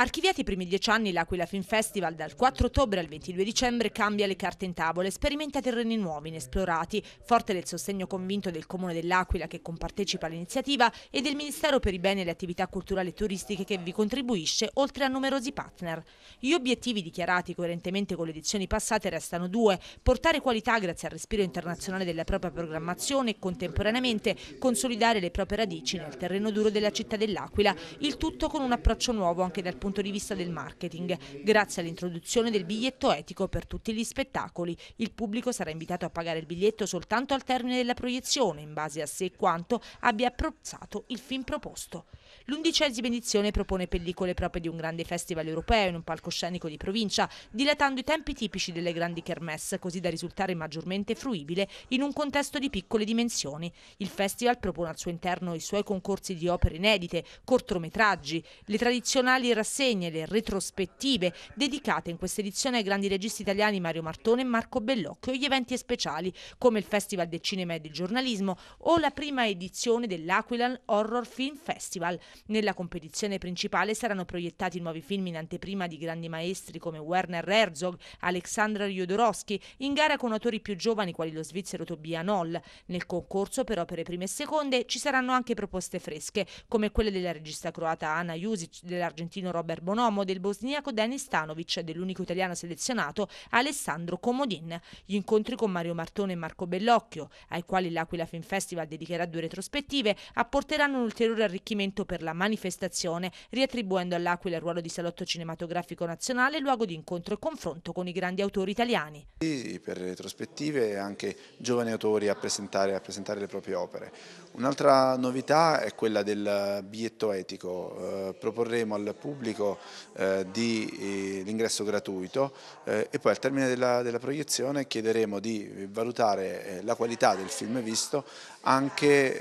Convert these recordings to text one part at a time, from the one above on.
Archiviati i primi dieci anni, l'Aquila Film Festival dal 4 ottobre al 22 dicembre cambia le carte in tavola e sperimenta terreni nuovi, inesplorati. Forte del sostegno convinto del Comune dell'Aquila che compartecipa all'iniziativa e del Ministero per i Beni e le Attività Culturali e Turistiche che vi contribuisce, oltre a numerosi partner. Gli obiettivi dichiarati coerentemente con le edizioni passate restano due, portare qualità grazie al respiro internazionale della propria programmazione e contemporaneamente consolidare le proprie radici nel terreno duro della città dell'Aquila, il tutto con un approccio nuovo anche dal punto di vista punto di vista del marketing. Grazie all'introduzione del biglietto etico per tutti gli spettacoli, il pubblico sarà invitato a pagare il biglietto soltanto al termine della proiezione, in base a se e quanto abbia apprezzato il film proposto. L'undicesima edizione propone pellicole proprie di un grande festival europeo in un palcoscenico di provincia, dilatando i tempi tipici delle grandi kermesse, così da risultare maggiormente fruibile in un contesto di piccole dimensioni. Il festival propone al suo interno i suoi concorsi di opere inedite, cortometraggi, le tradizionali rassegne, le retrospettive, dedicate in questa edizione ai grandi registi italiani Mario Martone e Marco Bellocchio, gli eventi speciali, come il Festival del Cinema e del Giornalismo o la prima edizione dell'Aquilan Horror Film Festival. Nella competizione principale saranno proiettati nuovi film in anteprima di grandi maestri come Werner Herzog, Aleksandr Jodorowsky, in gara con autori più giovani quali lo svizzero Tobia Noll. Nel concorso per opere prime e seconde ci saranno anche proposte fresche, come quelle della regista croata Anna Jusic, dell'argentino Robert Bonomo, del bosniaco Denis Stanovic e dell'unico italiano selezionato Alessandro Comodin. Gli incontri con Mario Martone e Marco Bellocchio, ai quali l'Aquila Film Festival dedicherà due retrospettive, apporteranno un ulteriore arricchimento per la manifestazione, riattribuendo all'Aquila il ruolo di salotto cinematografico nazionale, luogo di incontro e confronto con i grandi autori italiani. Sì, per retrospettive e anche giovani autori a presentare, a presentare, le proprie opere. Un'altra novità è quella del biglietto etico, eh, proporremo al pubblico eh, di, eh, l'ingresso gratuito eh, e poi al termine della, della proiezione chiederemo di valutare eh, la qualità del film visto anche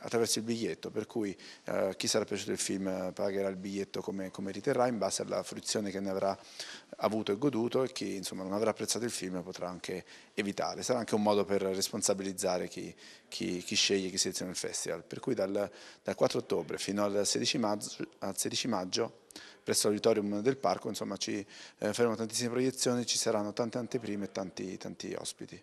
attraverso il biglietto, per cui eh, chi sarà piaciuto il film eh, pagherà il biglietto come, come, riterrà in base alla fruizione che ne avrà avuto e goduto e chi insomma, non avrà apprezzato il film potrà anche evitare. Sarà anche un modo per responsabilizzare chi, chi, chi sceglie e chi seleziona il festival. Per cui dal, dal 4 ottobre fino al 16 maggio, al 16 maggio presso l'auditorium del parco, insomma ci eh, faremo tantissime proiezioni, ci saranno tante anteprime e tanti, tanti ospiti.